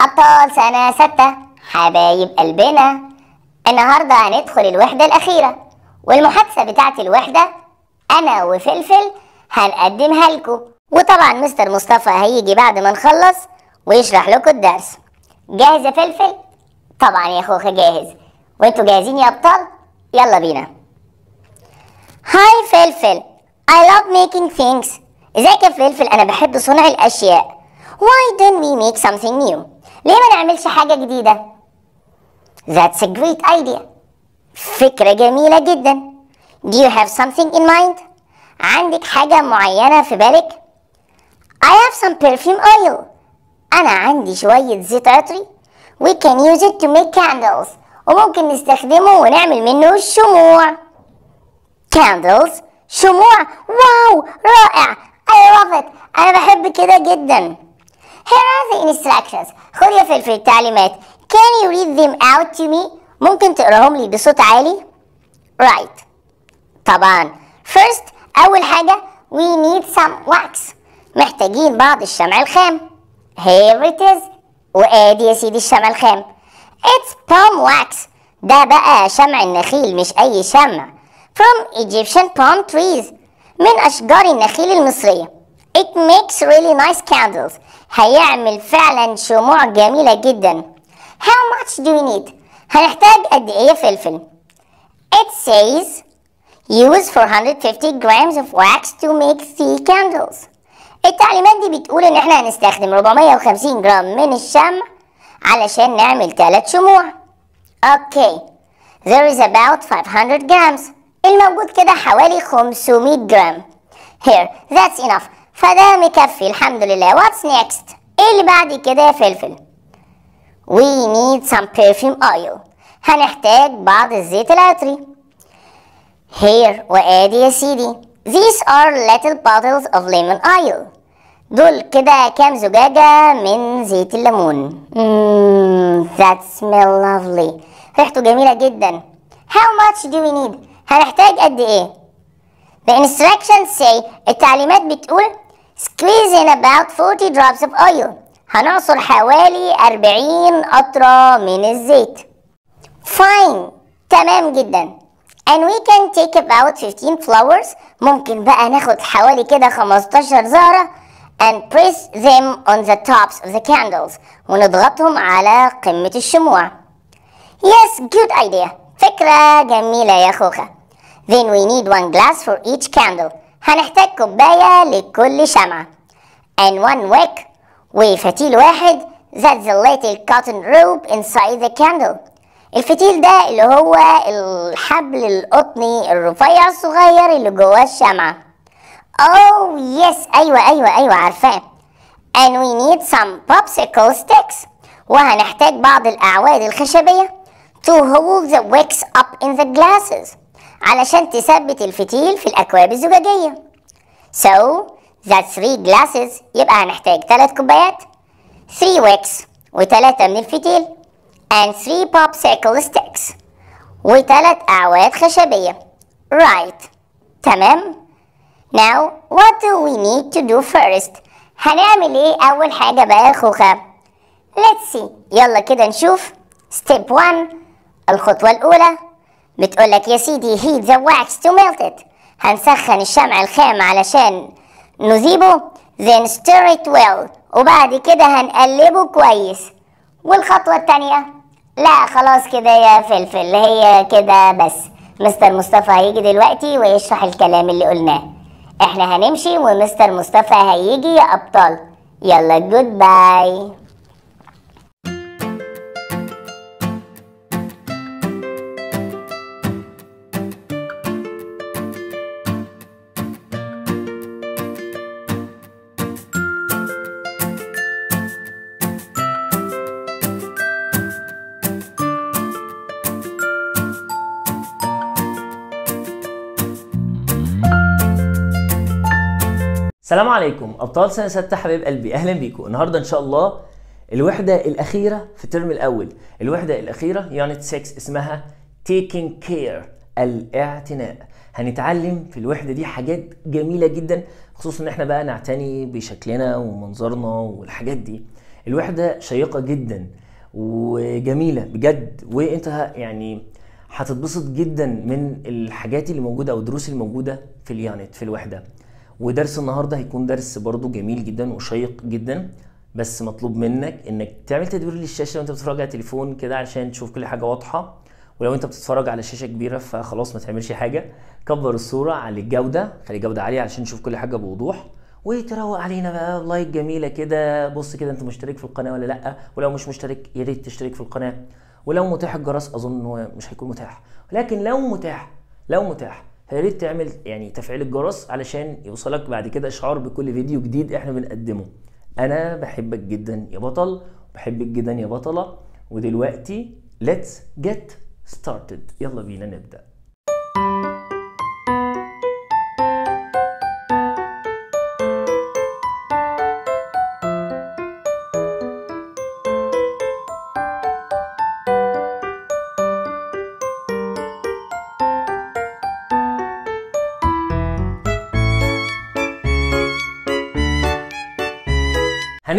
أبطال سنة ستة حبايب قلبنا النهاردة هندخل الوحدة الأخيرة والمحادثة بتاعت الوحدة أنا وفلفل هنقدمها لكم وطبعا مستر مصطفى هيجي بعد ما نخلص ويشرح لكم الدرس جاهز يا فلفل؟ طبعا يا خوخ جاهز وانتوا جاهزين يا أبطال؟ يلا بينا هاي فلفل I love making things ازيك يا فلفل أنا بحب صنع الأشياء Why don't we make something new? ليه ما نعملش حاجة جديدة؟ That's a great idea. فكرة جميلة جدا. Do you have something in mind? عندك حاجة معينة في بالك؟ I have some perfume oil. أنا عندي شوية زيت عطري. We can use it to make candles. وممكن نستخدمه ونعمل منه الشموع. Candles شموع واو رائع I love it أنا بحب كده جدا Here are the instructions خد يا فلفل التعليمات Can you read them out to me ممكن تقراهم لي بصوت عالي Right طبعا First أول حاجة We need some wax محتاجين بعض الشمع الخام Here it is وآدي يا سيدي الشمع الخام It's palm wax ده بقى شمع النخيل مش أي شمع From Egyptian palm trees من أشجار النخيل المصرية It makes really nice candles هيعمل فعلا شموع جميلة جدا How much do we need? هنحتاج قد ايه فلفل It says use 450 grams of wax to make three candles التعليمات دي بتقول ان احنا هنستخدم 450 جرام من الشمع علشان نعمل ثلاث شموع Okay there is about 500 grams الموجود كده حوالي 500 جرام here that's enough فده مكفي الحمد لله واتس نيكست ايه اللي بعد كده يا فلفل we need some perfume oil هنحتاج بعض الزيت العطري هير وادي يا سيدي these are little bottles of lemon oil دول كده كام زجاجة من زيت الليمون mm, that smell lovely ريحته جميلة جدا how much do we need هنحتاج قد ايه the instructions say التعليمات بتقول Squeeze in about 40 drops of oil هنعصر حوالي 40 قطرة من الزيت Fine تمام جدا And we can take about 15 flowers ممكن بقى ناخد حوالي كده 15 زهرة and press them on the tops of the candles ونضغطهم على قمة الشموع Yes, good idea فكرة جميلة يا خوخة Then we need one glass for each candle هنحتاج كوباية لكل شمعة and one wick وفتيل واحد that's the little cotton rope inside the candle الفتيل ده اللي هو الحبل القطني الرفيع الصغير اللي جواه الشمعة oh yes أيوة أيوة أيوة عارفاه and we need some popsicle sticks وهنحتاج بعض الأعواد الخشبية to hold the wicks up in the glasses علشان تثبت الفتيل في الأكواب الزجاجية So that's 3 glasses يبقى هنحتاج 3 كوبايات 3 wicks و3 من الفتيل and 3 popsicle sticks و3 أعواد خشبية Right تمام Now what do we need to do first هنعمل ايه أول حاجة بقى يا خوخة Let's see يلا كده نشوف Step 1 الخطوة الأولى بتقول لك يا سيدي heat the wax to melt it هنسخن الشمع الخام علشان نذيبه then stir it well وبعد كده هنقلبه كويس والخطوة التانية لا خلاص كده يا فلفل هي كده بس مستر مصطفى هيجي دلوقتي ويشرح الكلام اللي قلناه احنا هنمشي ومستر مصطفى هيجي يا ابطال يلا جود باي السلام عليكم ابطال سنه سته حبايب قلبي اهلا بيكم النهارده ان شاء الله الوحده الاخيره في الترم الاول الوحده الاخيره يونت 6 اسمها taking care الاعتناء هنتعلم في الوحده دي حاجات جميله جدا خصوصا ان احنا بقى نعتني بشكلنا ومنظرنا والحاجات دي الوحده شيقه جدا وجميله بجد وانت يعني هتتبسط جدا من الحاجات اللي موجوده او الدروس اللي موجوده في اليانت في الوحده ودرس النهارده هيكون درس برضو جميل جدا وشيق جدا بس مطلوب منك انك تعمل تدوير للشاشه وانت بتتفرج على التليفون كده عشان تشوف كل حاجه واضحه ولو انت بتتفرج على شاشه كبيره فخلاص ما تعملش حاجه كبر الصوره على الجوده خلي الجوده عاليه عشان نشوف كل حاجه بوضوح وتروق علينا بقى بلايك جميله كده بص كده انت مشترك في القناه ولا لا ولو مش مشترك يا ريت تشترك في القناه ولو متاح الجرس اظن هو مش هيكون متاح لكن لو متاح لو متاح فياريت تعمل يعني تفعيل الجرس علشان يوصلك بعد كده اشعار بكل فيديو جديد احنا بنقدمه انا بحبك جدا يا بطل بحبك جدا يا بطله ودلوقتي let's get started يلا بينا نبدأ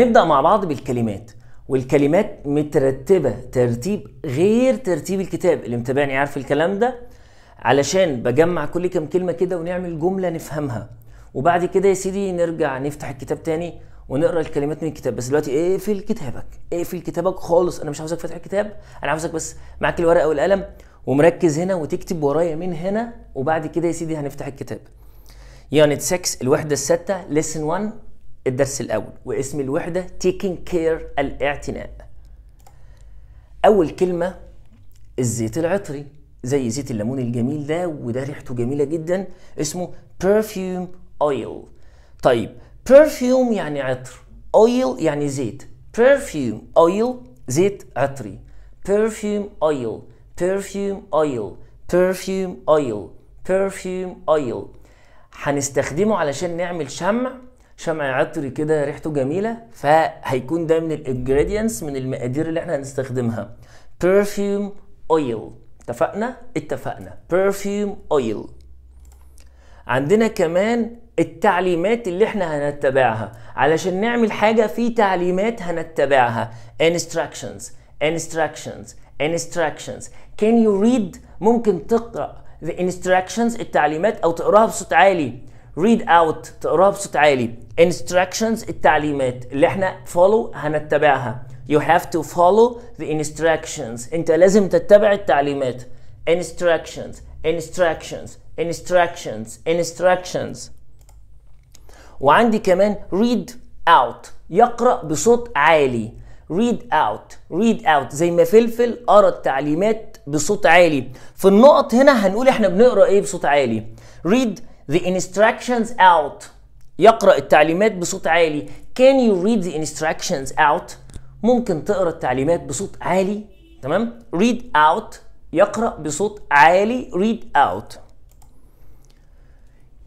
هنبدأ مع بعض بالكلمات والكلمات مترتبة ترتيب غير ترتيب الكتاب اللي متابعني عارف الكلام ده علشان بجمع كل كام كلمة كده ونعمل جملة نفهمها وبعد كده يا سيدي نرجع نفتح الكتاب تاني ونقرا الكلمات من الكتاب بس دلوقتي اقفل كتابك اقفل كتابك خالص انا مش عاوزك فاتح الكتاب انا عاوزك بس معاك الورقه والقلم ومركز هنا وتكتب ورايا من هنا وبعد كده يا سيدي هنفتح الكتاب يونت 6 الوحده السادسه ليسن 1 الدرس الأول واسم الوحدة taking care الاعتناء أول كلمة الزيت العطري زي زيت الليمون الجميل ده وده ريحته جميلة جدا اسمه perfume oil طيب perfume يعني عطر oil يعني زيت perfume oil زيت عطري perfume oil perfume oil perfume oil perfume oil هنستخدمه علشان نعمل شمع شمع عطري كده ريحته جميله فهيكون ده من الانجريدينتس من المقادير اللي احنا هنستخدمها perfume oil اتفقنا اتفقنا perfume oil عندنا كمان التعليمات اللي احنا هنتبعها علشان نعمل حاجه في تعليمات هنتبعها instructions instructions instructions can you read ممكن تقرا the instructions التعليمات او تقراها بصوت عالي read out تقراها بصوت عالي instructions التعليمات اللي احنا follow هنتبعها you have to follow the instructions انت لازم تتبع التعليمات instructions instructions instructions instructions وعندي كمان read out يقرأ بصوت عالي read out read out زي ما فلفل قرا التعليمات بصوت عالي في النقط هنا هنقول احنا بنقرا ايه بصوت عالي read the instructions out يقرأ التعليمات بصوت عالي can you read the instructions out ممكن تقرأ التعليمات بصوت عالي تمام read out يقرأ بصوت عالي read out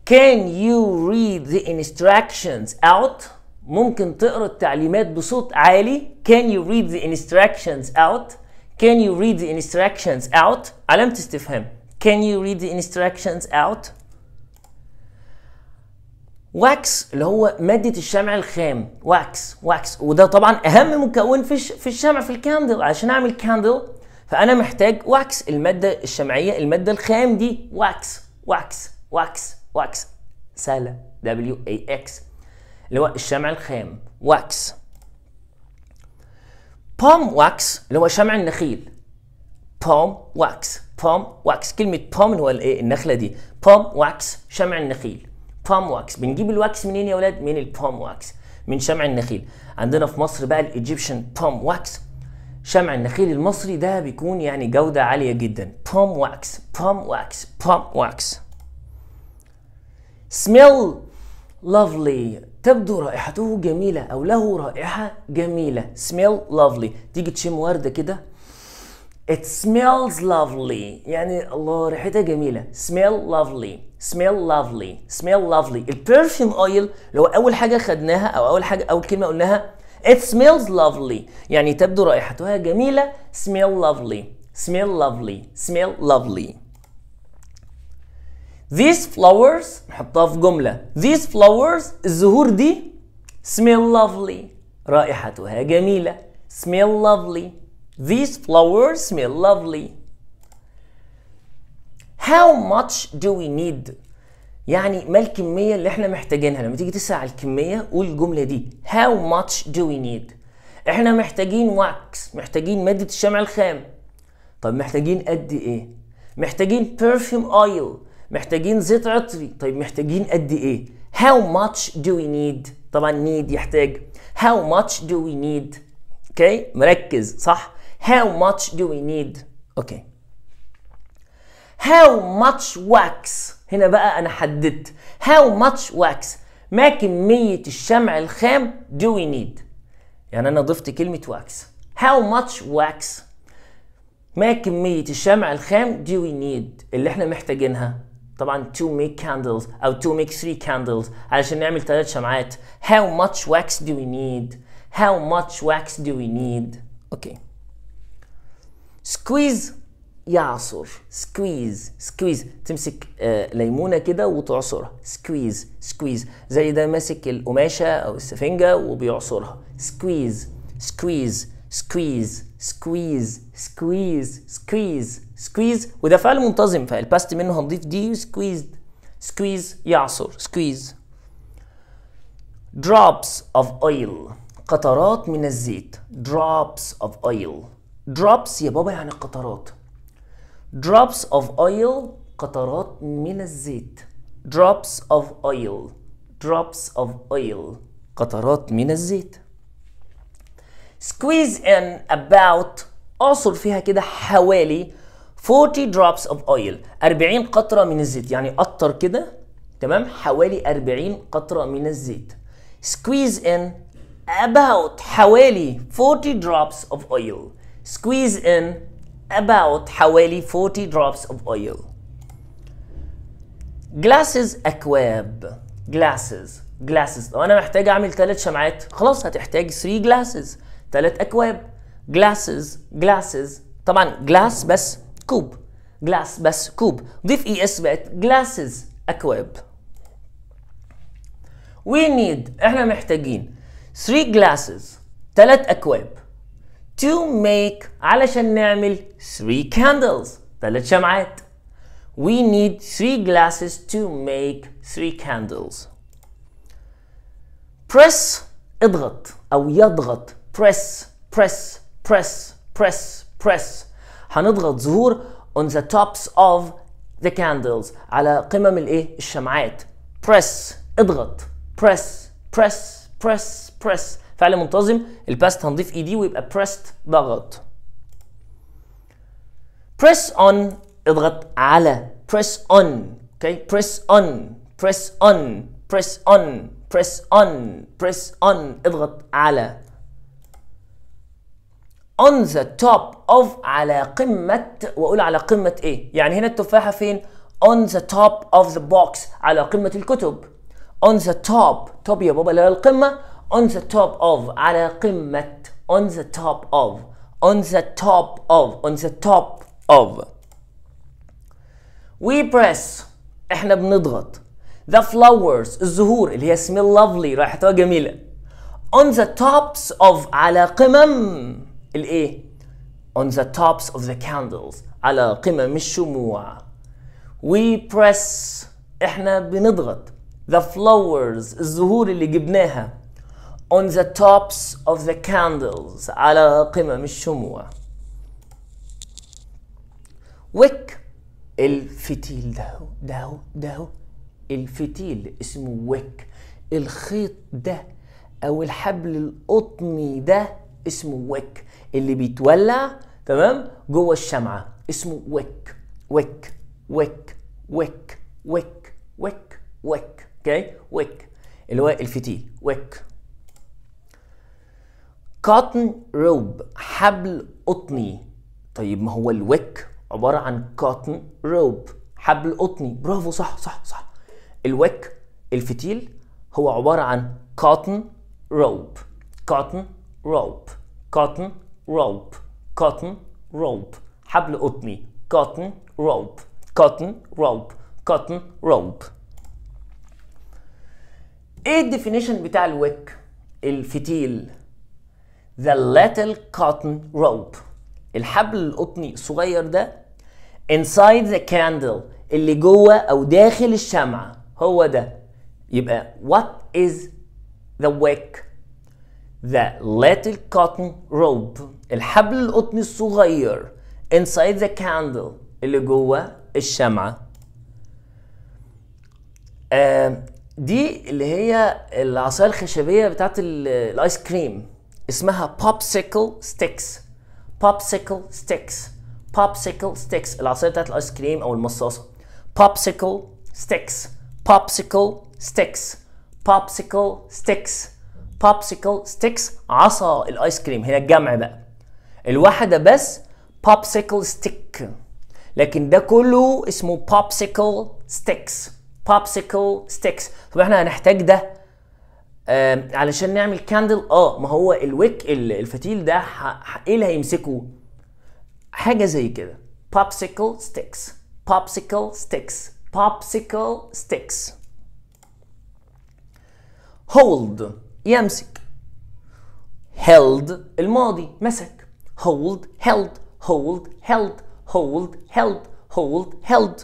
can you read the instructions out ممكن تقرأ التعليمات بصوت عالي can you read the instructions out can you read the instructions out علامة استفهام can you read the instructions out واكس اللي هو ماده الشمع الخام واكس واكس وده طبعا اهم مكون في في الشمع في الكاندل عشان اعمل كاندل فانا محتاج واكس الماده الشمعيه الماده الخام دي واكس واكس واكس واكس سهله دبليو اي اكس اللي هو الشمع الخام واكس بوم واكس اللي هو شمع النخيل بوم واكس بوم واكس كلمة بوم اللي هو الايه النخلة دي بوم واكس شمع النخيل بام واكس بنجيب الواكس منين يا ولاد من البام واكس من شمع النخيل عندنا في مصر بقى الايجيبشن بام واكس شمع النخيل المصري ده بيكون يعني جودة عالية جدا بام واكس بام واكس بام واكس سميل لافلي تبدو رائحته جميلة أو له رائحة جميلة سميل لافلي تيجي تشم وردة كده it smells lovely يعني الله ريحتها جميلة smell lovely smell lovely smell lovely البرفيوم اويل اللي هو اول حاجه خدناها او اول حاجه اول كلمه قلناها it smells lovely يعني تبدو رائحتها جميله smell lovely smell lovely smell lovely these flowers نحطها في جمله these flowers الزهور دي smell lovely رائحتها جميله smell lovely these flowers smell lovely How much do we need يعني ما الكمية اللي احنا محتاجينها لما تيجي تسأل على الكمية قول الجملة دي How much do we need احنا محتاجين واكس محتاجين مادة الشمع الخام طب محتاجين قد ايه محتاجين بيرفيوم اويل محتاجين زيت عطري طيب محتاجين قد ايه How much do we need طبعا need يحتاج How much do we need اوكي مركز صح How much do we need اوكي okay. how much wax هنا بقى انا حددت how much wax ما كمية الشمع الخام do we need يعني انا ضفت كلمة wax how much wax ما كمية الشمع الخام do we need اللي احنا محتاجينها طبعا to make candles او to make three candles علشان نعمل ثلاث شمعات how much wax do we need how much wax do we need okay squeeze يعصر سكويز سكويز تمسك آه، ليمونه كده وتعصرها سكويز سكويز زي ده ماسك القماشه او السفنجه وبيعصرها سكويز سكويز سكويز سكويز سكويز سكويز سكويز وده فعل منتظم فالباست منه هنضيف دي سكويز سكويز يعصر سكويز drops of oil قطرات من الزيت drops of oil drops يا بابا يعني قطرات drops of oil قطرات من الزيت drops of oil drops of oil قطرات من الزيت squeeze in about أصل فيها كده حوالي 40 drops of oil 40 قطرة من الزيت يعني قطر كده تمام حوالي 40 قطرة من الزيت squeeze in about حوالي 40 drops of oil squeeze in about حوالي 40 drops of oil glasses اكواب glasses glasses لو انا محتاج اعمل ثلاث شمعات خلاص هتحتاج 3 glasses ثلاث اكواب glasses glasses طبعا glass بس كوب glass بس كوب ضيف اي e اس بقت glasses اكواب we need احنا محتاجين 3 glasses ثلاث اكواب to make علشان نعمل 3 candles ثلاث شمعات we need 3 glasses to make 3 candles press اضغط أو يضغط press press press press press هنضغط زهور on the tops of the candles على قمم الايه الشمعات press اضغط press press press press فعل منتظم الباست هنضيف اي e دي ويبقى بريست ضغط بريس اون اضغط على بريس اون اوكي بريس اون بريس اون بريس اون بريس اون بريس اون اضغط على on the top of على قمة وأقول على قمة إيه؟ يعني هنا التفاحة فين؟ on the top of the box على قمة الكتب on the top top يا بابا اللي هي القمة on the top of على قمة on the top of on the top of on the top of we press احنا بنضغط the flowers الزهور اللي هي smell lovely رائحتها جميلة on the tops of على قمم الايه on the tops of the candles على قمم الشموع we press احنا بنضغط the flowers الزهور اللي جبناها on the tops of the candles على قمم الشموع wick الفتيل ده ده ده الفتيل اسمه ويك الخيط ده او الحبل القطني ده اسمه ويك اللي بيتولع تمام جوه الشمعه اسمه wick ويك ويك ويك ويك ويك ويك اوكي ويك اللي هو الفتيل ويك كاتن روب حبل قطني طيب ما هو الويك عبارة عن كاتن روب حبل قطني برافو صح صح صح الويك الفتيل هو عبارة عن كاتن روب كاتن روب كاتن روب كاتن روب حبل قطني كاتن روب كاتن روب كاتن روب ايه الديفينيشن بتاع الويك الفتيل the little cotton rope الحبل القطني الصغير ده inside the candle اللي جوه او داخل الشمعة هو ده يبقى what is the wick the little cotton rope الحبل القطني الصغير inside the candle اللي جوه الشمعة آه دي اللي هي العصاية الخشبية بتاعت الايس كريم اسمها بوبسيكل ستيكس بوبسيكل ستيكس بوبسيكل ستيكس العصايه بتاعت الايس كريم او المصاصه بوبسيكل ستيكس بوبسيكل ستيكس بوبسيكل ستيكس بوبسيكل ستيكس عصا الايس كريم هنا الجمع بقى الواحده بس بوبسيكل ستيك لكن ده كله اسمه بوبسيكل ستيكس بوبسيكل ستيكس طب احنا هنحتاج ده علشان نعمل كاندل اه ما هو الويك الفتيل ده ايه اللي هيمسكه حاجه زي كده بوبسيكل ستيكس بوبسيكل ستيكس بوبسيكل ستيكس هولد يمسك هيلد الماضي مسك هولد هيلد هولد هيلد هولد هيلد هولد هيلد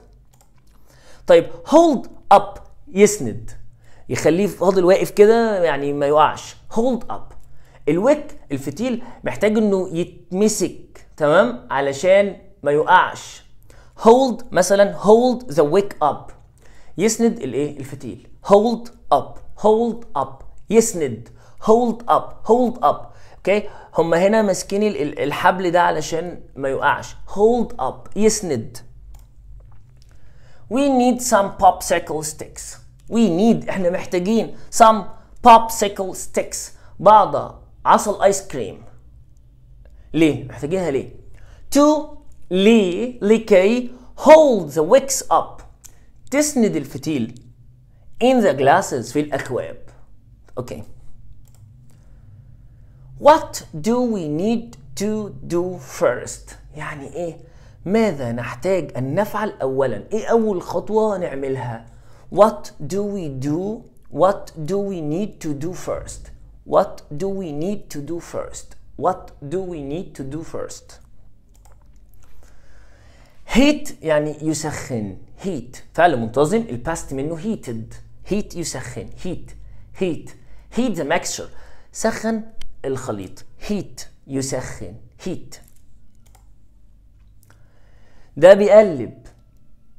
طيب هولد اب يسند يخليه فاضل واقف كده يعني ما يقعش هولد اب الويك الفتيل محتاج انه يتمسك تمام علشان ما يقعش هولد مثلا هولد ذا ويك اب يسند الايه الفتيل هولد اب هولد اب يسند هولد اب هولد اب اوكي هما هنا ماسكين الحبل ده علشان ما يقعش هولد اب يسند we need some popsicle sticks وي نيد احنا محتاجين some popsicle sticks بعض عصا ايس كريم ليه محتاجينها ليه to لي لكي hold the wicks up تسند الفتيل in the glasses في الأكواب اوكي what do we need to do first يعني ايه ماذا نحتاج ان نفعل اولا ايه اول خطوه نعملها What do we do? What do we need to do first? What do we need to do first? What do we need to do first? heat يعني يسخن heat فعل منتظم الباست منه heated heat يسخن heat heat heat the mixture سخن الخليط heat يسخن heat ده بيقلب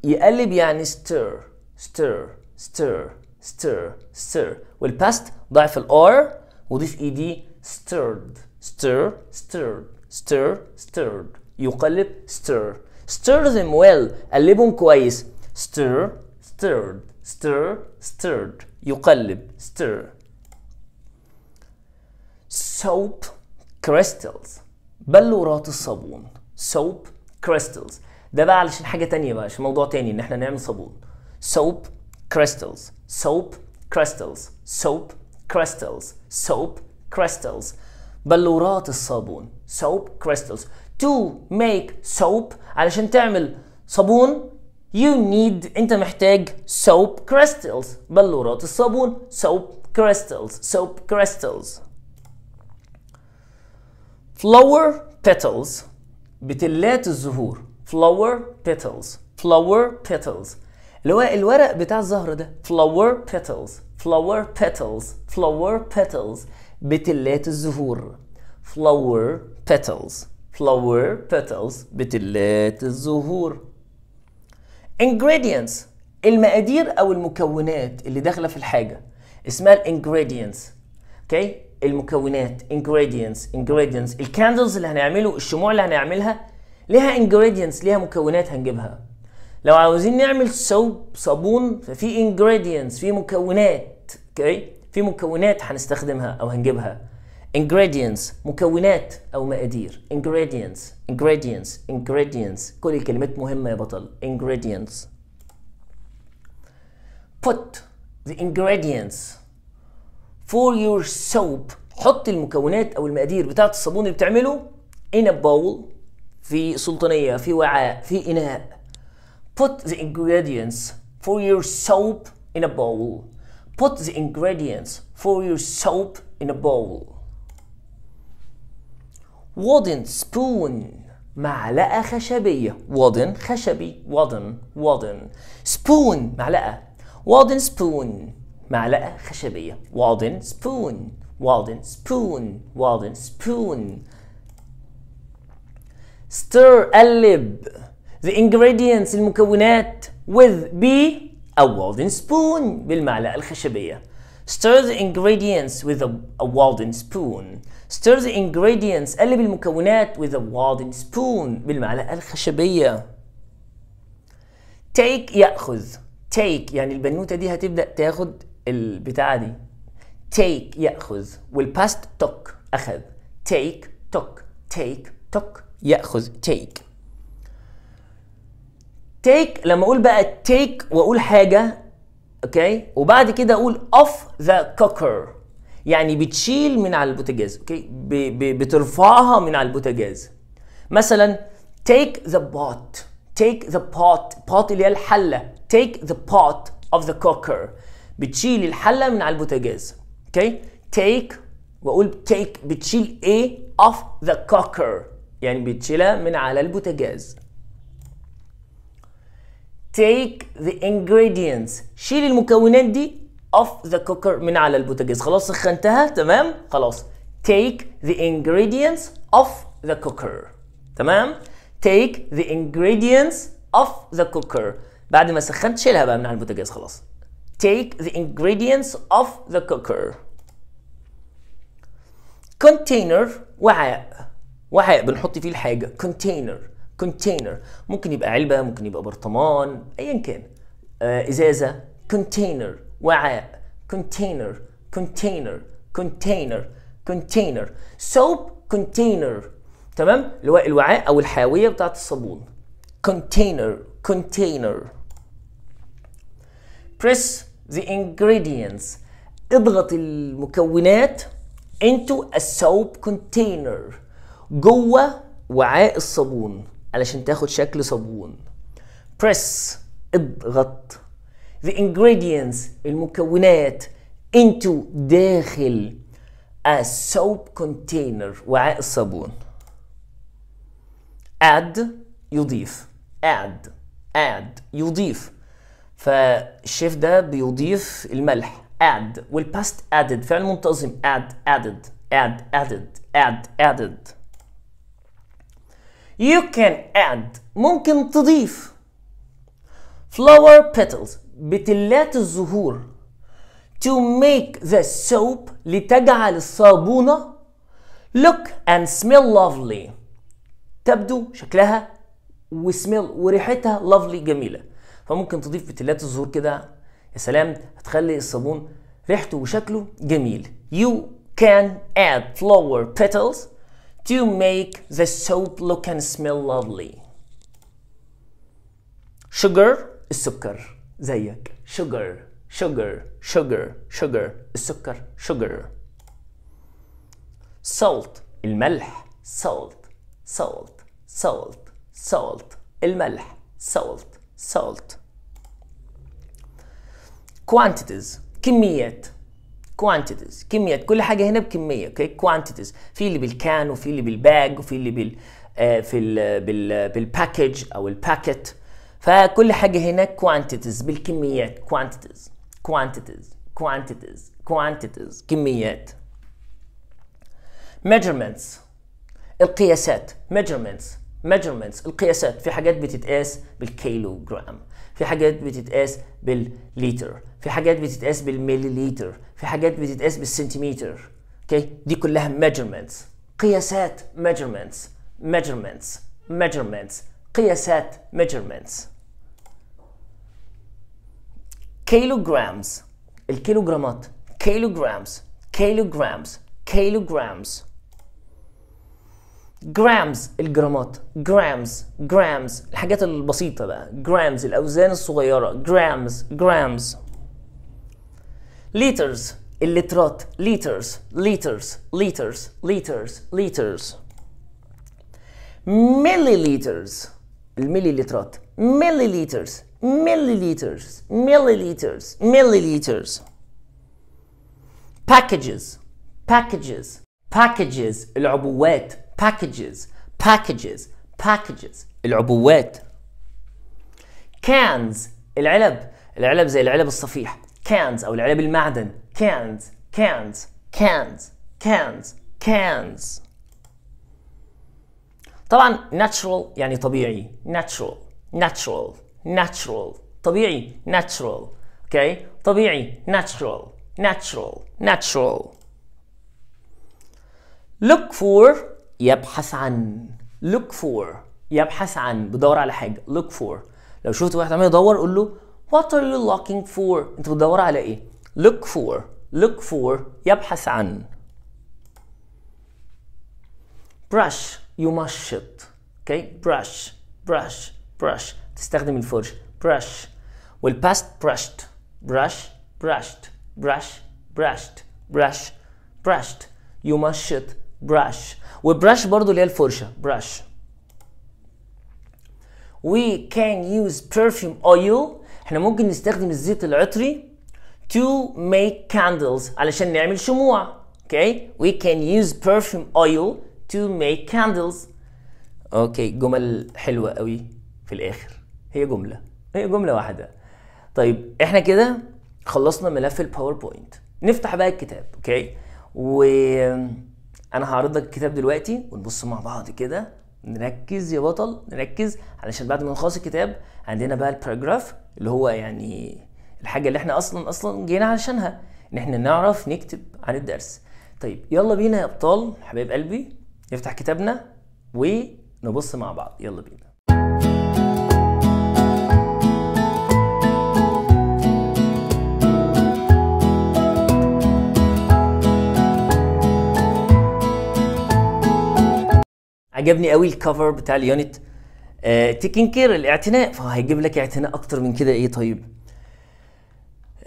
يقلب يعني stir stir stir stir stir والباست ضعف الار وضيف اي دي stirred stir stir stir stirred يقلب stir stir them well قلبهم كويس stir stirred stir stirred يقلب stir soap crystals بلورات الصابون soap crystals ده بقى علشان حاجه تانية بقى عشان موضوع تاني ان احنا نعمل صابون soap crystals, soap crystals, soap crystals, soap crystals, بلورات الصابون soap crystals to make soap علشان تعمل صابون you need انت محتاج soap crystals بلورات الصابون soap crystals soap crystals flower petals بتلات الزهور flower petals flower petals اللي هو الورق بتاع الزهر ده flower petals flower petals flower petals بتلات الزهور flower petals flower petals بتلات الزهور ingredients المقادير او المكونات اللي داخله في الحاجه اسمها الانجريدينتس اوكي okay? المكونات ingredients ingredients الكاندلز اللي هنعمله الشموع اللي هنعملها ليها ingredients ليها مكونات هنجيبها لو عاوزين نعمل صوب صابون ففي انجريدينتس في مكونات اوكي في مكونات هنستخدمها او هنجيبها ingredients مكونات او مقادير ingredients ingredients ingredients كل الكلمات مهمه يا بطل ingredients put the ingredients for your soap حط المكونات او المقادير بتاعه الصابون اللي بتعمله in a bowl في سلطانيه في وعاء في اناء Put the ingredients for your soap in a bowl. Put the ingredients for your soap in a bowl. wooden spoon معلقة خشبية wooden خشبي wooden wooden spoon معلقة wooden spoon معلقة خشبية wooden spoon wooden spoon wooden spoon stir قلب the ingredients المكونات with B a wooden spoon بالمعلقة الخشبية stir the ingredients with a, a wooden spoon stir the ingredients قلب المكونات with a wooden spoon بالمعلقة الخشبية take يأخذ take يعني البنوتة دي هتبدأ تاخد البتاعة دي take يأخذ والpast took أخذ take took take took يأخذ take تيك لما اقول بقى تيك واقول حاجه اوكي وبعد كده اقول اوف ذا كوكر يعني بتشيل من على البوتاجاز اوكي ب ب بترفعها من على البوتاجاز مثلا take the pot take the pot pot اللي هي الحله take the pot of the كوكر بتشيل الحله من على البوتاجاز اوكي take واقول take بتشيل ايه off the كوكر يعني بتشيلها من على البوتاجاز take the ingredients شيل المكونات دي off the cooker من على البوتاجاز خلاص سخنتها تمام خلاص take the ingredients off the cooker تمام take the ingredients off the cooker بعد ما سخنت شيلها بقى من على البوتاجاز خلاص take the ingredients off the cooker container وعاء وعاء بنحط فيه الحاجة container كونتينر ممكن يبقى علبه ممكن يبقى برطمان ايا كان آه ازازه كونتينر وعاء كونتينر كونتينر كونتينر كونتينر سوب كونتينر تمام اللي هو الوعاء او الحاويه بتاعه الصابون كونتينر كونتينر بريس ذا انجريدينتس اضغط المكونات into a soap container جوه وعاء الصابون علشان تاخد شكل صابون press اضغط the ingredients المكونات into داخل a soap container وعاء الصابون add يضيف add add يضيف فالشيف ده بيضيف الملح add والباست added فعل منتظم add added add added add added, You can add ممكن تضيف flower petals بتلات الزهور to make the soap لتجعل الصابونة look and smell lovely تبدو شكلها وسميل وريحتها lovely جميلة فممكن تضيف بتلات الزهور كده يا سلام هتخلي الصابون ريحته وشكله جميل you can add flower petals to make the soap look and smell lovely sugar sugar, زيك sugar sugar sugar sugar السكر sugar salt الملح salt salt salt salt الملح salt salt quantities كميات كوانتيتيز كمية كل حاجه هنا بكميه اوكي كوانتيتيز في اللي بالكان وفي اللي بالباج وفي اللي بال آه، في ال بال بالباكج او الباكت فكل حاجه هنا كوانتيتيز بالكميات كوانتيتيز كوانتيتيز كوانتيتيز كوانتيتيز كميات measurements القياسات measurements measurements القياسات في حاجات بتتقاس بالكيلو جرام في حاجات بتتقاس بالليتر في حاجات بتتقاس بالمليليتر في حاجات بتتقاس بالسنتيمتر اوكي دي كلها measurements قياسات measurements measurements measurements قياسات measurements كيلوغرامز الكيلوغرامات كيلوغرامز كيلوغرامز كيلوغرامز جرامز الجرامات جرامز جرامز الحاجات البسيطة بقى جرامز الأوزان الصغيرة جرامز جرامز ليترز اللترات ليترز ليترز ليترز ليترز ليترز مليليترز المليلترات مليليترز مليليترز مليليترز مليليترز باكجز باكجز باكجز العبوات packages packages packages العبوات cans العلب العلب زي العلب الصفيح cans أو العلب المعدن cans cans cans cans cans طبعا natural يعني طبيعي natural natural natural طبيعي natural okay طبيعي natural natural natural look for يبحث عن look for يبحث عن بدور على حاجة look for لو شفت واحد عمال يدور قول له what are you looking for انت بتدور على ايه look for look for يبحث عن brush يمشط اوكي okay. brush brush brush تستخدم الفرش brush والباست brushed brush brushed brush brushed brush brushed يمشط brush وبراش برضو اللي هي الفرشة brush we can use perfume oil احنا ممكن نستخدم الزيت العطري to make candles علشان نعمل شموع okay we can use perfume oil to make candles اوكي okay. جمل حلوة قوي في الاخر هي جملة هي جملة واحدة طيب احنا كده خلصنا ملف الباوربوينت نفتح بقى الكتاب اوكي okay. و انا هعرض لك الكتاب دلوقتي ونبص مع بعض كده نركز يا بطل نركز علشان بعد ما نخلص الكتاب عندنا بقى الباراجراف اللي هو يعني الحاجه اللي احنا اصلا اصلا جينا علشانها ان احنا نعرف نكتب عن الدرس طيب يلا بينا يا ابطال حبايب قلبي نفتح كتابنا ونبص مع بعض يلا بينا عجبني قوي الكفر بتاع اليونت آه تيكن كير الاعتناء فهيجيب لك اعتناء اكتر من كده ايه طيب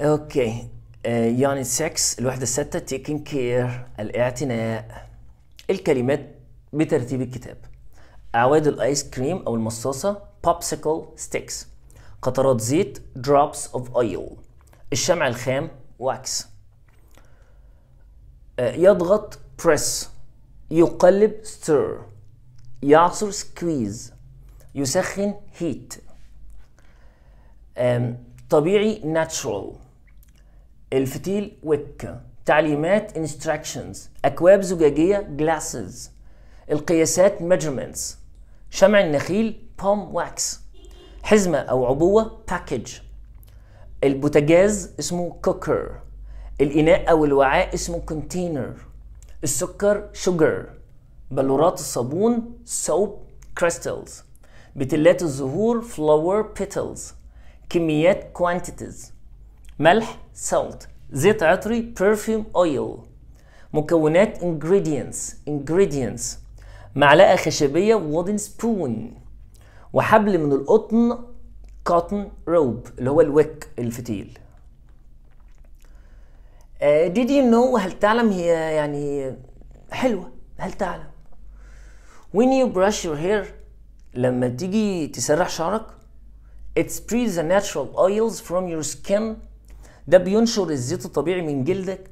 اوكي آه يونت 6 الوحده السادسه تيكن كير الاعتناء الكلمات بترتيب الكتاب اعواد الايس كريم او المصاصه بوبسيكل ستيكس قطرات زيت drops of oil الشمع الخام واكس آه، يضغط press يقلب stir يعصر سكويز يسخن هيت طبيعي ناتشرال الفتيل ويك تعليمات انستراكشنز اكواب زجاجيه جلاسز القياسات measurements شمع النخيل بوم واكس حزمه او عبوه باكج البوتاجاز اسمه كوكر الاناء او الوعاء اسمه كونتينر السكر شوجر بلورات الصابون soap crystals بتلات الزهور flower petals كميات quantities ملح salt زيت عطري perfume oil مكونات ingredients ingredients معلقة خشبية wooden spoon وحبل من القطن cotton rope اللي هو الويك الفتيل uh, did you know هل تعلم هي يعني حلوة هل تعلم when you brush your hair لما تيجي تسرح شعرك it sprays the natural oils from your skin ده بينشر الزيت الطبيعي من جلدك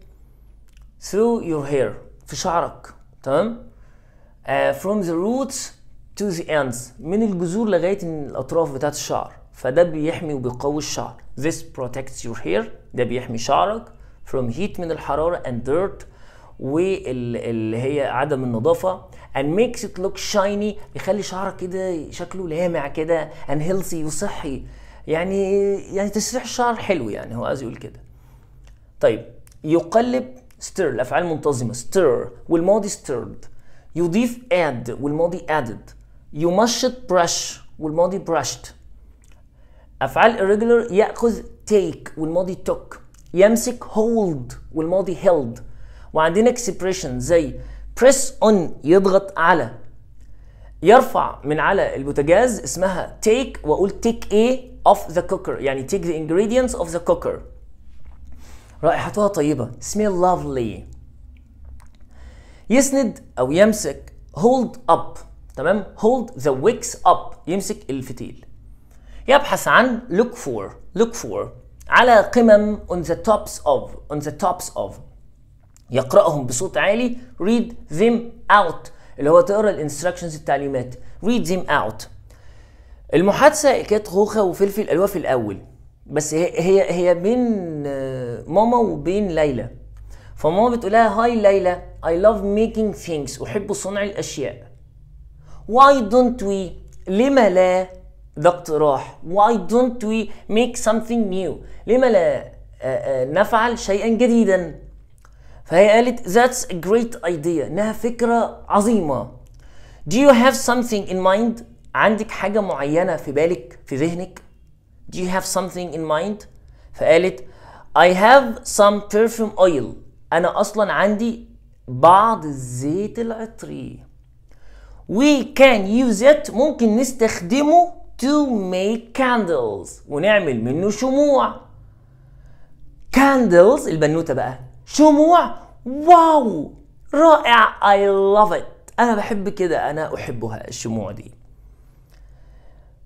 through your hair في شعرك تمام uh, from the roots to the ends من الجذور لغاية الأطراف بتاعت الشعر فده بيحمي وبيقوي الشعر this protects your hair ده بيحمي شعرك from heat من الحرارة and dirt واللي هي عدم النظافه and makes it look shiny يخلي شعرك كده شكله لامع كده and healthy وصحي يعني يعني تسريح الشعر حلو يعني هو عايز يقول كده طيب يقلب stir الافعال المنتظمة stir والماضي stirred يضيف add والماضي added يمشط brush والماضي brushed افعال irregular ياخذ take والماضي took يمسك hold والماضي held وعندنا اكسبريشن زي بريس اون يضغط على يرفع من على البوتاجاز اسمها تيك واقول تيك ايه اوف ذا كوكر يعني تيك ذا انجريدينتس اوف ذا كوكر رائحتها طيبه سميل لافلي يسند او يمسك هولد اب تمام هولد ذا ويكس اب يمسك الفتيل يبحث عن لوك فور لوك فور على قمم on the tops of on the tops of يقرأهم بصوت عالي read them out اللي هو تقرا الانستراكشنز التعليمات read them out المحادثة كانت خوخة وفلفل قالوها في الأول بس هي هي هي بين آه، ماما وبين ليلى فماما بتقول لها هاي ليلى I love making things أحب صنع الأشياء why don't we لما لا ده اقتراح why don't we make something new لما لا آه، آه، نفعل شيئا جديدا فهي قالت that's a great idea انها فكره عظيمه do you have something in mind عندك حاجه معينه في بالك في ذهنك do you have something in mind فقالت I have some perfume oil انا اصلا عندي بعض الزيت العطري we can use it ممكن نستخدمه to make candles ونعمل منه شموع candles البنوتة بقى شموع واو رائع I love it أنا بحب كده أنا أحبها الشموع دي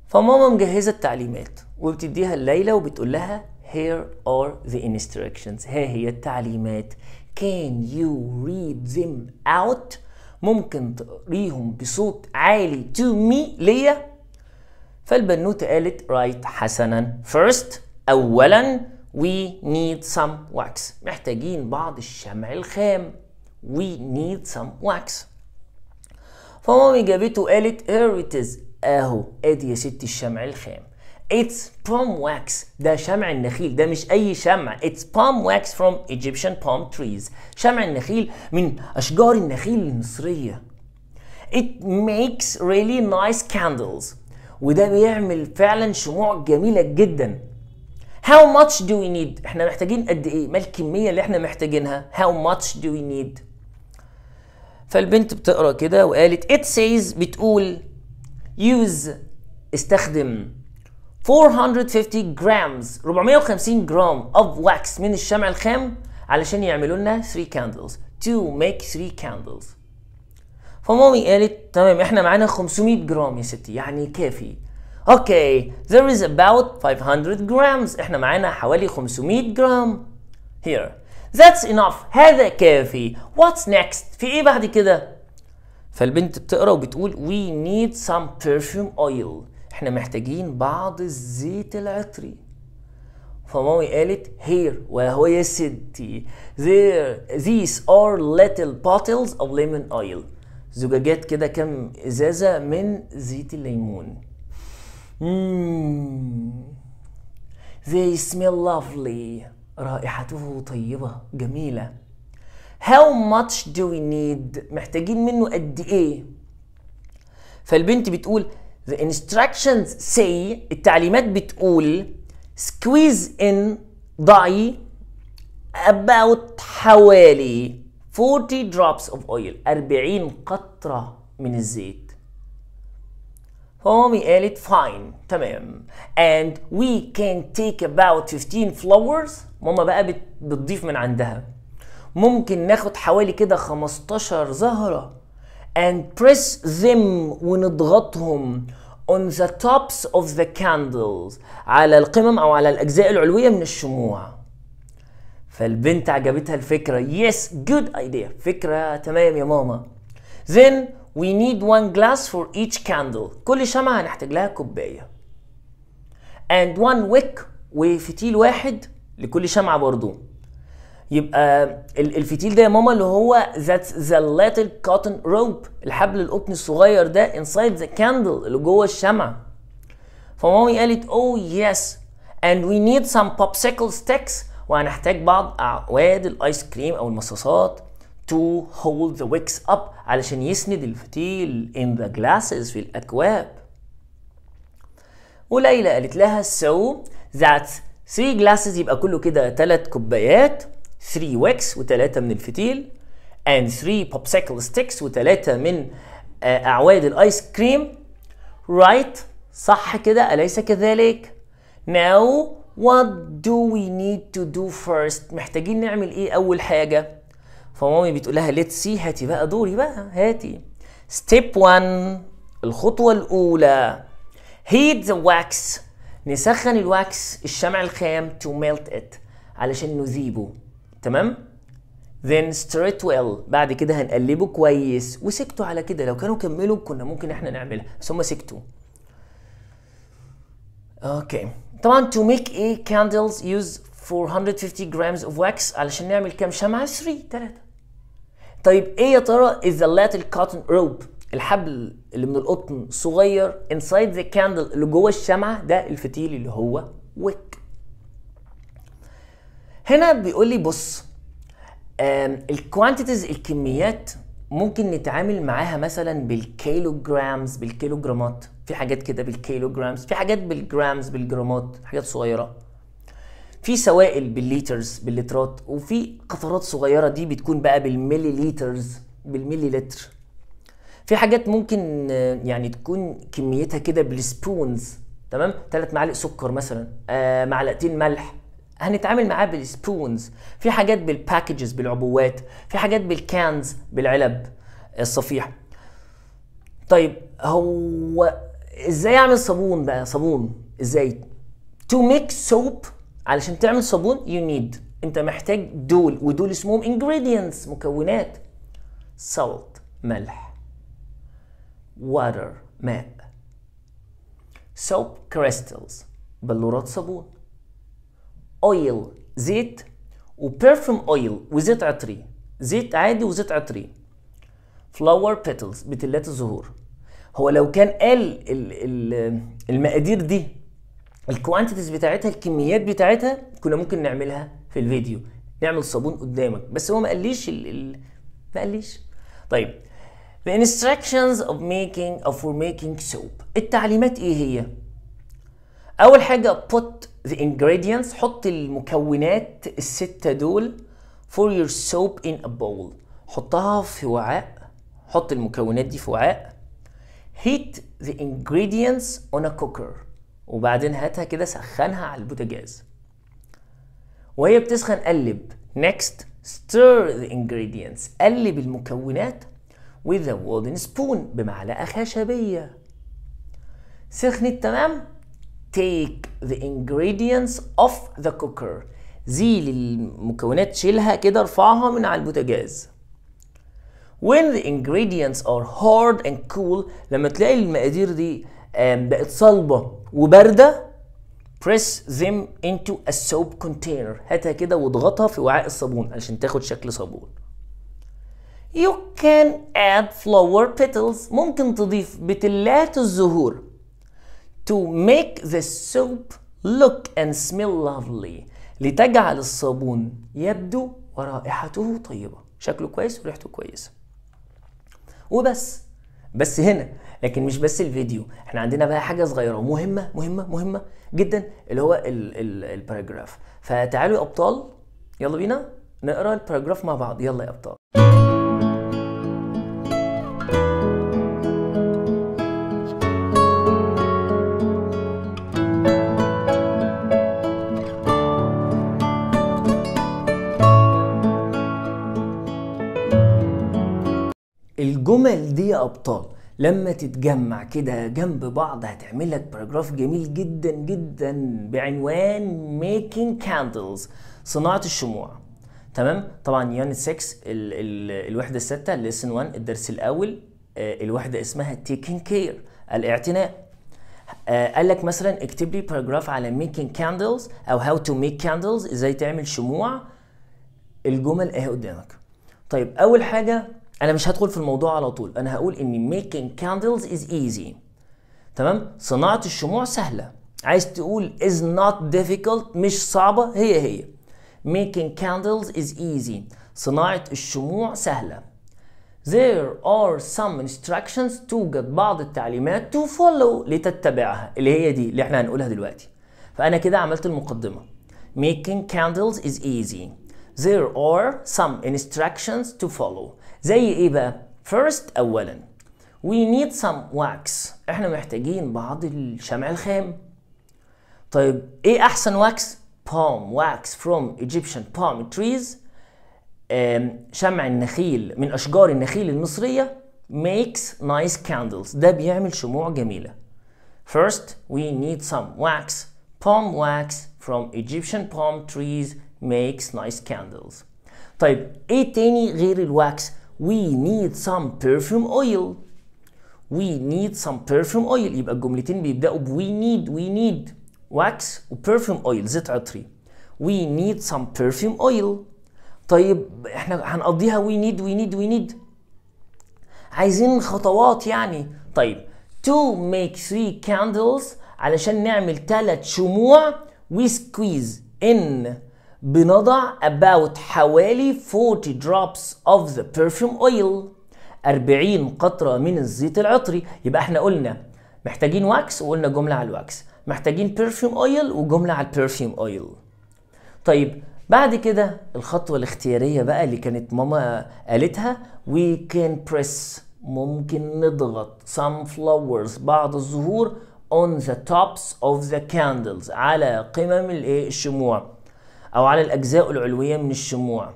فماما مجهزة التعليمات وبتديها الليلة وبتقول لها Here are the instructions ها هي التعليمات Can you read them out ممكن تقريهم بصوت عالي to me ليا فالبنوتة قالت right حسنا first أولا We need some wax محتاجين بعض الشمع الخام We need some wax فمامي جابته قالت here it is اهو ادي يا ستي الشمع الخام It's palm wax ده شمع النخيل ده مش أي شمع It's palm wax from Egyptian palm trees شمع النخيل من أشجار النخيل المصرية It makes really nice candles وده بيعمل فعلا شموع جميلة جدا هاو ماتش دو وي نيد احنا محتاجين قد ايه ما الكميه اللي احنا محتاجينها هاو ماتش دو وي نيد فالبنت بتقرا كده وقالت it says بتقول use استخدم 450 جرامز 450 جرام of wax من الشمع الخام علشان يعملوا لنا 3 candles to make 3 candles فمامي قالت تمام احنا معانا 500 جرام يا ستي يعني كافي Okay, there is about 500 grams. احنا معانا حوالي 500 جرام. Here. That's enough. هذا كافي. What's next? في ايه بعد كده؟ فالبنت بتقرا وبتقول we need some perfume oil. احنا محتاجين بعض الزيت العطري. فمامي قالت here وهو يا ستي there these are little bottles of lemon oil. زجاجات كده كم ازازه من زيت الليمون. They smell lovely. رائحته طيبة جميلة. How much do we need؟ محتاجين منه قد إيه؟ فالبنت بتقول The instructions say التعليمات بتقول squeeze in ضعي about حوالي 40 drops of oil 40 قطرة من الزيت هومي قالت فاين تمام and we can take about 15 flowers ماما بقى بتضيف من عندها ممكن ناخد حوالي كده 15 زهرة and press them ونضغطهم on the tops of the candles على القمم او على الاجزاء العلوية من الشموع فالبنت عجبتها الفكرة yes good idea فكرة تمام يا ماما then we need one glass for each candle كل شمعة هنحتاج لها كوباية and one wick وفتيل واحد لكل شمعة برضو يبقى الفتيل ده يا ماما اللي هو that's the little cotton rope الحبل القطن الصغير ده inside the candle اللي جوه الشمعة فمامي قالت oh yes and we need some popsicle sticks وهنحتاج بعض أعواد الآيس كريم أو المصاصات to hold the wicks up علشان يسند الفتيل in the glasses في الأكواب وليلى قالت لها so that three glasses يبقى كله كده ثلاث كوبايات three wicks وثلاثة من الفتيل and three popsicle sticks وثلاثة من آه، أعواد الآيس كريم right صح كده أليس كذلك now what do we need to do first محتاجين نعمل إيه أول حاجة فمامي بتقول لها ليت سي هاتي بقى دوري بقى هاتي ستيب 1 الخطوه الاولى هيت ذا واكس نسخن الواكس الشمع الخام تو ميلت ات علشان نذيبه تمام then stir it well بعد كده هنقلبه كويس وسكتوا على كده لو كانوا كملوا كنا ممكن احنا نعملها بس هم سكتوا اوكي طبعا to make a candles use 450 grams of wax علشان نعمل كام شمعة 3 3 طيب ايه يا ترى الزلات الكوتن روب الحبل اللي من القطن صغير انسايد ذا كاندل اللي جوه الشمعه ده الفتيل اللي هو ويك هنا بيقول لي بص الكوانتيتيز الكميات ممكن نتعامل معاها مثلا بالكيلوجرامز بالكيلوجرامات في حاجات كده بالكيلوجرامز في حاجات بالجرامز بالجرامات حاجات صغيره في سوائل بالليترز باللترات وفي قطرات صغيره دي بتكون بقى بالمليليترز بالملي لتر في حاجات ممكن يعني تكون كميتها كده بالسبونز تمام ثلاث معالق سكر مثلا آه معلقتين ملح هنتعامل معاه بالسبونز في حاجات بالباكجز بالعبوات في حاجات بالكانز بالعلب الصفيح طيب هو ازاي اعمل صابون بقى صابون ازاي to make soap علشان تعمل صابون يو نيد انت محتاج دول ودول اسمهم ingredients مكونات salt ملح water ماء soap crystals بلورات صابون oil زيت و perfume oil وزيت عطري زيت عادي وزيت عطري flower petals بتلات الزهور هو لو كان قال المقادير دي الكوانتيتيز بتاعتها الكميات بتاعتها كنا ممكن نعملها في الفيديو نعمل صابون قدامك بس هو ما قاليش ال... ال... ما قاليش طيب the instructions of making of for making soap التعليمات ايه هي اول حاجه put the ingredients حط المكونات السته دول for your soap in a bowl حطها في وعاء حط المكونات دي في وعاء heat the ingredients on a cooker وبعدين هاتها كده سخنها على البوتاجاز وهي بتسخن قلب next stir the ingredients قلب المكونات with a wooden spoon بمعلقة خشبية سخنت تمام take the ingredients off the cooker زيل المكونات شيلها كده ارفعها من على البوتاجاز when the ingredients are hard and cool لما تلاقي المقادير دي بقت صلبه وبارده press them into a soap container هاتها كده واضغطها في وعاء الصابون عشان تاخد شكل صابون you can add flower petals ممكن تضيف بتلات الزهور to make the soap look and smell lovely لتجعل الصابون يبدو ورائحته طيبة شكله كويس وريحته كويسة وبس بس هنا لكن مش بس الفيديو احنا عندنا بقى حاجه صغيره مهمه مهمه مهمه جدا اللي هو الباراجراف فتعالوا يا ابطال يلا بينا نقرا الباراجراف مع بعض يلا يا ابطال دي ابطال لما تتجمع كده جنب بعض هتعمل لك باراجراف جميل جدا جدا بعنوان ميكينج كاندلز صناعة الشموع تمام طبعا يونت 6 ال ال الوحدة السادسه ليسن 1 الدرس الأول آه الوحدة اسمها taking كير الاعتناء آه قال لك مثلا اكتب لي باراجراف على ميكينج كاندلز أو هاو تو ميك كاندلز ازاي تعمل شموع الجمل اهي قدامك طيب أول حاجة انا مش هدخل في الموضوع على طول انا هقول ان making candles is easy تمام صناعه الشموع سهله عايز تقول is not difficult مش صعبه هي هي making candles is easy صناعه الشموع سهله There are some instructions توجد بعض التعليمات to follow لتتبعها اللي هي دي اللي احنا هنقولها دلوقتي فأنا كده عملت المقدمة Making candles is easy There are some instructions to follow زي ايه بقى first اولا we need some wax احنا محتاجين بعض الشمع الخام طيب ايه احسن واكس palm wax from Egyptian palm trees شمع النخيل من اشجار النخيل المصريه makes nice candles ده بيعمل شموع جميله First, we need some wax. Palm wax from Egyptian palm trees makes nice candles. طيب ايه تاني غير الواكس؟ we need some perfume oil we need some perfume oil يبقى الجملتين بيبدأوا ب we need we need wax و perfume oil زيت عطري we need some perfume oil طيب احنا هنقضيها we need we need we need عايزين خطوات يعني طيب to make three candles علشان نعمل ثلاث شموع we squeeze in بنضع about حوالي 40 drops of the perfume oil 40 قطرة من الزيت العطري يبقى احنا قلنا محتاجين واكس وقلنا جملة على الواكس محتاجين perfume oil وجملة على perfume oil طيب بعد كده الخطوة الاختيارية بقى اللي كانت ماما قالتها we can press ممكن نضغط some flowers بعض الزهور on the tops of the candles على قمم الشموع أو على الأجزاء العلوية من الشموع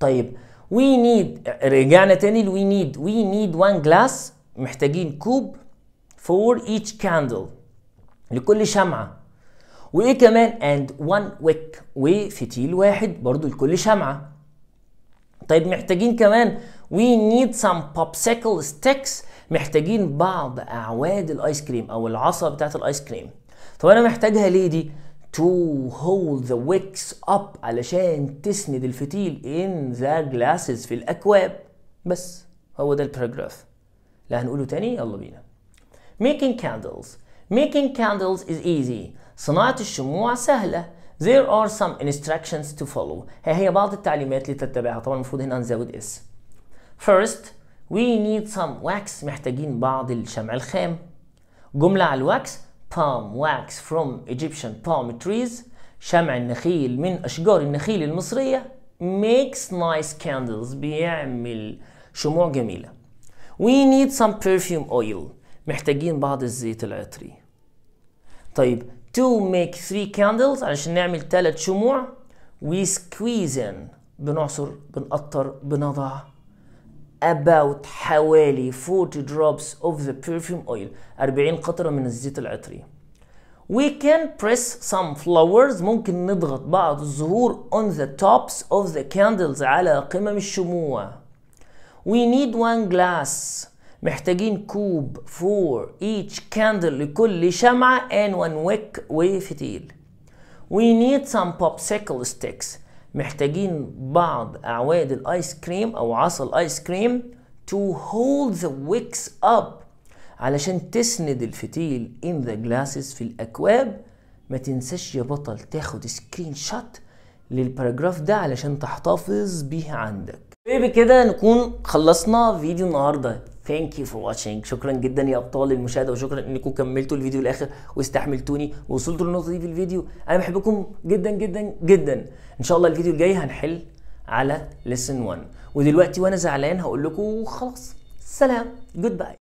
طيب وي نيد رجعنا تاني وي نيد وي نيد وان جلاس محتاجين كوب فور each كاندل لكل شمعة وإيه كمان and one wick وفتيل واحد برضو لكل شمعة طيب محتاجين كمان we need some popsicle sticks محتاجين بعض أعواد الآيس كريم أو العصا بتاعت الآيس كريم طب أنا محتاجها ليه دي؟ to hold the wicks up علشان تسند الفتيل in the glasses في الأكواب بس هو ده الباراجراف لا هنقوله تاني يلا بينا making candles making candles is easy صناعة الشموع سهلة there are some instructions to follow هي هي بعض التعليمات اللي تتبعها طبعا المفروض هنا نزود اس first we need some wax محتاجين بعض الشمع الخام جملة على الواكس palm wax from Egyptian palm trees شمع النخيل من أشجار النخيل المصرية makes nice candles بيعمل شموع جميلة we need some perfume oil محتاجين بعض الزيت العطري طيب to make three candles علشان نعمل ثلاث شموع we squeeze in بنعصر بنقطر بنضع about حوالي 40 drops of the perfume oil 40 قطرة من الزيت العطري We can press some flowers ممكن نضغط بعض الزهور on the tops of the candles على قمم الشموع We need one glass محتاجين كوب for each candle لكل شمعة and one wick وفتيل We need some popsicle sticks محتاجين بعض اعواد الايس كريم او عصا الايس كريم to hold the wicks up علشان تسند الفتيل in the glasses في الاكواب ما تنساش يا بطل تاخد سكرين شوت للباراجراف ده علشان تحتفظ بيه عندك بيبي كده نكون خلصنا فيديو النهارده ثانك يو فور واتشنج شكرا جدا يا ابطال المشاهده وشكرا انكم كملتوا الفيديو للاخر واستحملتوني ووصلتوا للنقطه دي في الفيديو انا بحبكم جدا جدا جدا ان شاء الله الفيديو الجاي هنحل على ليسن 1 ودلوقتي وانا زعلان هقول لكم خلاص سلام جود باي